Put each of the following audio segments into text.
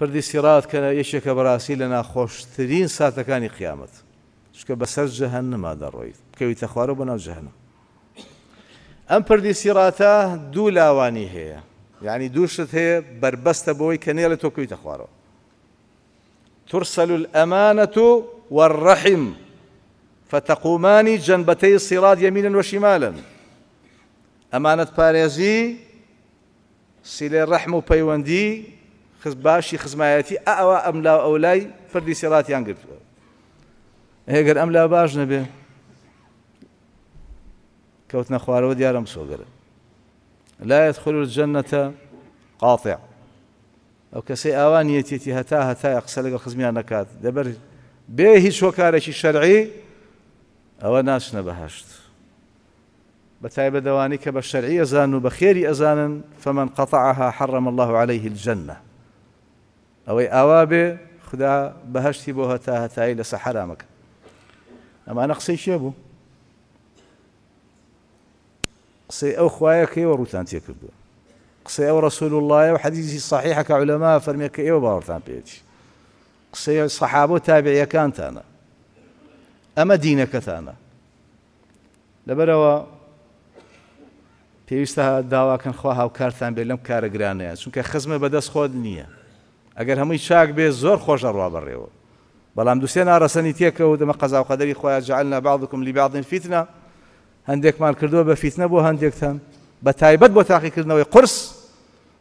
سیرات کنه پردیسیڕات کە یەکێکە بەڕاستی لە ناخۆشترین ساتەکانی قیامەت شکە بەسەر جەهن نما دەڕۆیت کەویتە خوارە بە ناو جەهنم ئەم سیراتا دو لاوانی هی یعنی دوشت دووشت هەیە بوی بەوەی کەنێڵە که وی خوارەوە ترسل الأمانة والرحم فتقومان جنبتي و يمينا امانت پاریزی سیل رحم و پیوندی خزباشي باشی خزمایەتی ئەوە ئەملا ئەو لای پردی سێڵاتیان گرتووە هێگەر ئەملا باش نەبێ کەوتنە خوارەوە دیارم مسوغر لا يدخل الجنة قاطع أو كسي ئاوان تي هەتا هتا قسە لەگە خزمیان نکات دەبەر بێ هیچ وەکارێکی شەرعی ئەوە ناچنە بەهشت بە تایبەدەوانی کە بە شەرعی ئەزان و بە فمن قطعها حرم الله عليه الجنه أوابي خدا ئەوەی ئاوا بێ خدا بەهشتی بۆ هەتا هەتایی لە سەحرامەکە ئەمانە قصي أو خوايا كي وروتان تيكبو قصي أو رسول الله وحديثي اللهە كعلماء فرمي كي علەما فەرمیەکە ئێوە باوەڕتان پێێتی قسەی سەحاب و تابعیەکانتانە ئەمە دینەکەتانە لەبەرەوە پێویستە داواکەن خوا هاوکارتان بێ لەم کارەگرانەیە چونکە خزمە بەدەست خۆت نییە ئەگەر هەمووی چاک بێ زۆر خۆشە ڕوا بڕێەوە بەڵام دوسێ ناڕەسەنی تێکەوە دەمە قەزا و قەدەری خۆیان جعلنا بعضكم لبعض فتنة هەندێکمان کردووە بە فیتنە بۆ هەندێکتان بە تایبەت بۆ تاقیکردنەوەی قرس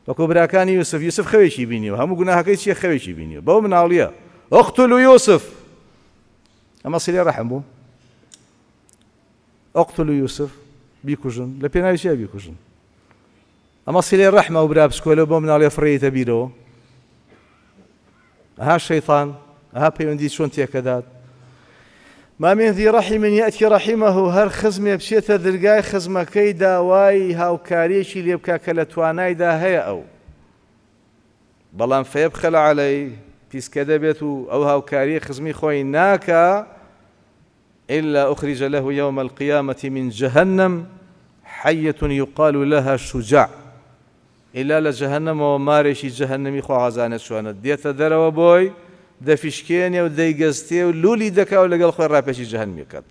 وەکو براکانی یوسف یوسف خەوێکی بینیوە هەموو گوناهەکەی چیە خەوێکی بینیوە بەو مناڵیە ئۆختل و یوسف ئەمە سیلێ ڕەحم بوو ئۆقتل و یوسف بیکوژن لە پێناوی چیا بیکوژن ئەمە سیلێ ڕەحمە و برا بسکۆلە بۆ مناڵی فڕێتە بیرەوە ها الشيطان ها بيوندي شون پەیوەندی چۆن ما من ذي رحم يأتي رحمه هر خزم بچێتە ذرقاي خزم كيدا واي هاو كاريش اللي توانایدا هەیە دا بەڵام او خەلە فيبخل علي دەبێت و ئەو هاوکاری خزمی خۆی خويناكا إلا أخرج له يوم القيامة من جهنم حية يقال لها شجاع ئیلا لە جەهنەمەوە مارێکی جەهنەمی خواازانە چۆنە دێتە دەرەوە بۆی دەفیشکێنێ و دەیگەستێ و لولی دەکا و لەگەڵ خۆی ڕاپێکی جەهنمیکەت.